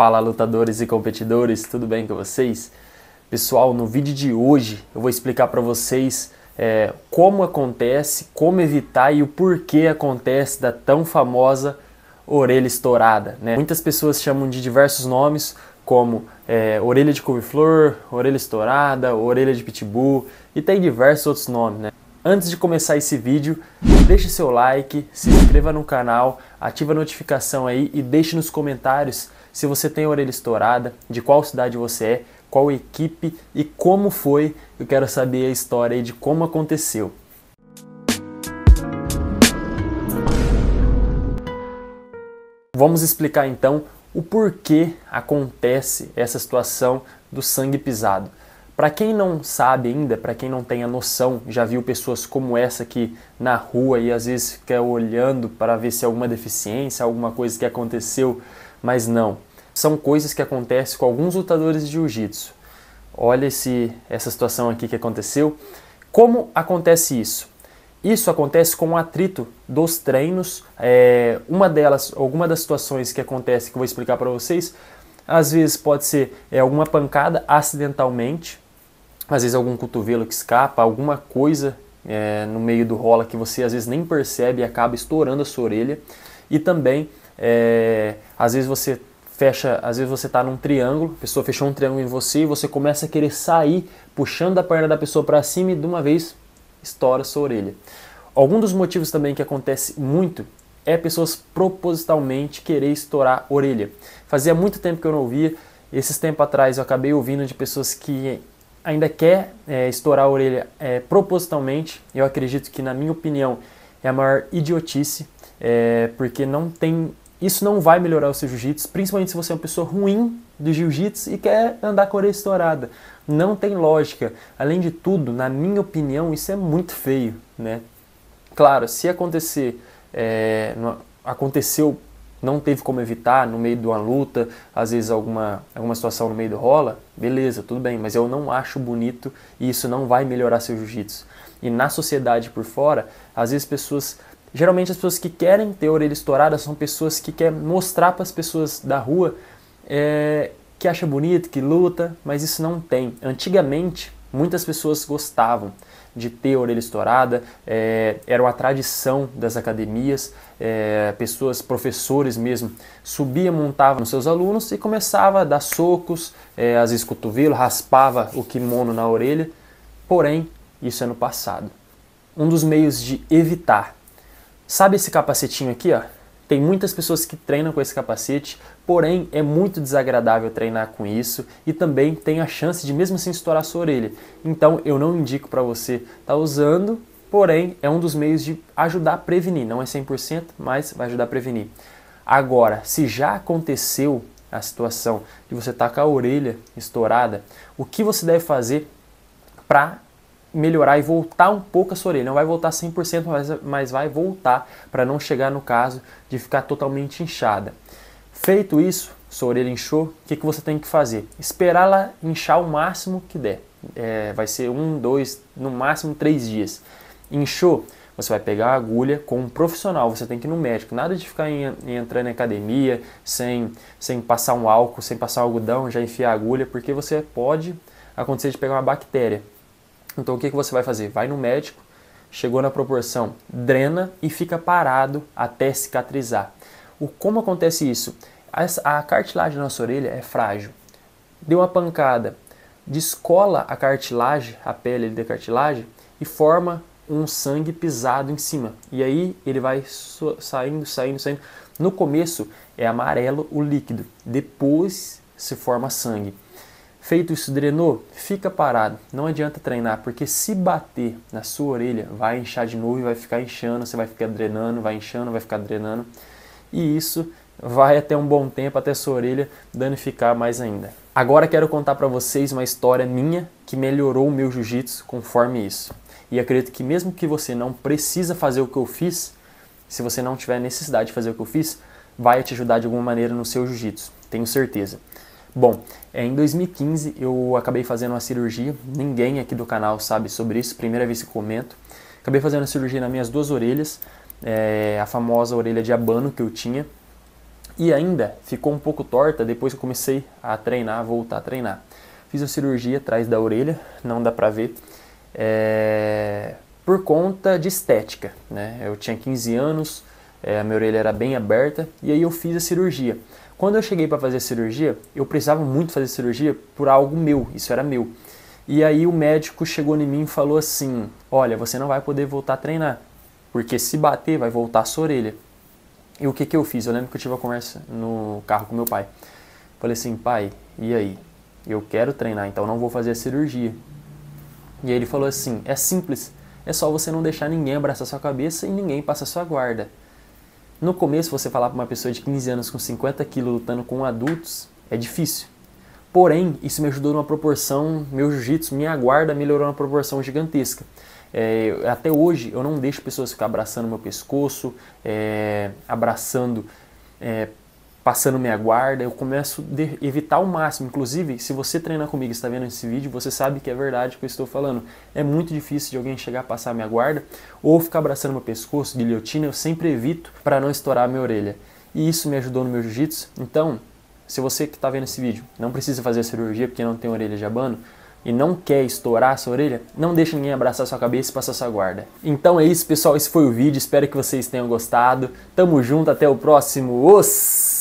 Fala lutadores e competidores, tudo bem com vocês? Pessoal, no vídeo de hoje eu vou explicar para vocês é, como acontece, como evitar e o porquê acontece da tão famosa orelha estourada. Né? Muitas pessoas chamam de diversos nomes, como é, orelha de couve-flor, orelha estourada, orelha de pitbull e tem diversos outros nomes. Né? Antes de começar esse vídeo, deixe seu like, se inscreva no canal, ative a notificação aí e deixe nos comentários se você tem orelha estourada, de qual cidade você é, qual equipe e como foi. Eu quero saber a história aí de como aconteceu. Vamos explicar então o porquê acontece essa situação do sangue pisado. Para quem não sabe ainda, para quem não tem a noção, já viu pessoas como essa aqui na rua e às vezes fica olhando para ver se é alguma deficiência, alguma coisa que aconteceu mas não, são coisas que acontecem com alguns lutadores de jiu-jitsu. Olha esse, essa situação aqui que aconteceu. Como acontece isso? Isso acontece com o atrito dos treinos. É, uma delas, alguma das situações que acontece que eu vou explicar para vocês, às vezes pode ser é, alguma pancada acidentalmente, às vezes algum cotovelo que escapa, alguma coisa é, no meio do rola que você às vezes nem percebe e acaba estourando a sua orelha. E também é, às vezes você fecha, às vezes você está num triângulo, a pessoa fechou um triângulo em você e você começa a querer sair, puxando a perna da pessoa para cima e de uma vez estoura sua orelha. Algum dos motivos também que acontece muito é pessoas propositalmente querer estourar a orelha. Fazia muito tempo que eu não ouvia, esses tempos atrás eu acabei ouvindo de pessoas que ainda quer é, estourar a orelha é, propositalmente. Eu acredito que, na minha opinião, é a maior idiotice, é, porque não tem isso não vai melhorar o seu jiu-jitsu, principalmente se você é uma pessoa ruim de jiu-jitsu e quer andar com a orelha estourada. Não tem lógica. Além de tudo, na minha opinião, isso é muito feio, né? Claro, se acontecer, é, aconteceu, não teve como evitar no meio de uma luta, às vezes alguma, alguma situação no meio do rola, beleza, tudo bem, mas eu não acho bonito e isso não vai melhorar seu jiu-jitsu. E na sociedade por fora, às vezes pessoas Geralmente as pessoas que querem ter a orelha estourada são pessoas que querem mostrar para as pessoas da rua é, que acha bonito, que luta, mas isso não tem. Antigamente muitas pessoas gostavam de ter a orelha estourada, é, era uma tradição das academias, é, pessoas, professores mesmo, subia, montava nos seus alunos e começava a dar socos, é, às vezes cotovelo, raspava o kimono na orelha, porém isso é no passado. Um dos meios de evitar Sabe esse capacetinho aqui, ó? Tem muitas pessoas que treinam com esse capacete, porém é muito desagradável treinar com isso e também tem a chance de mesmo assim estourar sua orelha. Então eu não indico para você estar tá usando, porém é um dos meios de ajudar a prevenir, não é 100%, mas vai ajudar a prevenir. Agora, se já aconteceu a situação de você estar tá com a orelha estourada, o que você deve fazer para melhorar e voltar um pouco a sua orelha. Não vai voltar 100%, mas, mas vai voltar para não chegar no caso de ficar totalmente inchada. Feito isso, sua orelha inchou, o que, que você tem que fazer? Esperar ela inchar o máximo que der. É, vai ser um, dois, no máximo três dias. Inchou, você vai pegar a agulha com um profissional, você tem que ir no médico. Nada de ficar em, em entrando em academia sem, sem passar um álcool, sem passar um algodão, já enfiar a agulha, porque você pode acontecer de pegar uma bactéria. Então o que, que você vai fazer? Vai no médico, chegou na proporção, drena e fica parado até cicatrizar. O como acontece isso? A, a cartilagem da nossa orelha é frágil. Deu uma pancada, descola a cartilagem, a pele da cartilagem e forma um sangue pisado em cima. E aí ele vai saindo, saindo, saindo. No começo é amarelo o líquido, depois se forma sangue. Feito isso, drenou, fica parado. Não adianta treinar, porque se bater na sua orelha, vai inchar de novo e vai ficar inchando, você vai ficar drenando, vai inchando, vai ficar drenando. E isso vai até um bom tempo, até sua orelha danificar mais ainda. Agora quero contar para vocês uma história minha que melhorou o meu jiu-jitsu conforme isso. E acredito que mesmo que você não precisa fazer o que eu fiz, se você não tiver necessidade de fazer o que eu fiz, vai te ajudar de alguma maneira no seu jiu-jitsu, tenho certeza. Bom, é, em 2015 eu acabei fazendo uma cirurgia, ninguém aqui do canal sabe sobre isso, primeira vez que comento. Acabei fazendo uma cirurgia nas minhas duas orelhas, é, a famosa orelha de abano que eu tinha, e ainda ficou um pouco torta depois que eu comecei a treinar, a voltar a treinar. Fiz a cirurgia atrás da orelha, não dá pra ver, é, por conta de estética, né? Eu tinha 15 anos, é, a minha orelha era bem aberta, e aí eu fiz a cirurgia. Quando eu cheguei para fazer cirurgia, eu precisava muito fazer cirurgia por algo meu, isso era meu. E aí o médico chegou em mim e falou assim: Olha, você não vai poder voltar a treinar, porque se bater vai voltar a sua orelha. E o que, que eu fiz? Eu lembro que eu tive uma conversa no carro com meu pai. Falei assim: Pai, e aí? Eu quero treinar, então não vou fazer a cirurgia. E aí ele falou assim: É simples, é só você não deixar ninguém abraçar sua cabeça e ninguém passar sua guarda. No começo, você falar para uma pessoa de 15 anos com 50 quilos lutando com adultos é difícil. Porém, isso me ajudou numa proporção, meu jiu-jitsu, minha guarda melhorou numa proporção gigantesca. É, até hoje, eu não deixo pessoas ficar abraçando meu pescoço, é, abraçando é, passando minha guarda, eu começo a evitar o máximo. Inclusive, se você treinar comigo e está vendo esse vídeo, você sabe que é verdade o que eu estou falando. É muito difícil de alguém chegar a passar minha guarda ou ficar abraçando meu pescoço, guilhotina, eu sempre evito para não estourar minha orelha. E isso me ajudou no meu jiu-jitsu. Então, se você que está vendo esse vídeo não precisa fazer a cirurgia porque não tem orelha de abano, e não quer estourar sua orelha, não deixe ninguém abraçar sua cabeça e passar sua guarda. Então é isso, pessoal. Esse foi o vídeo. Espero que vocês tenham gostado. Tamo junto. Até o próximo. Os...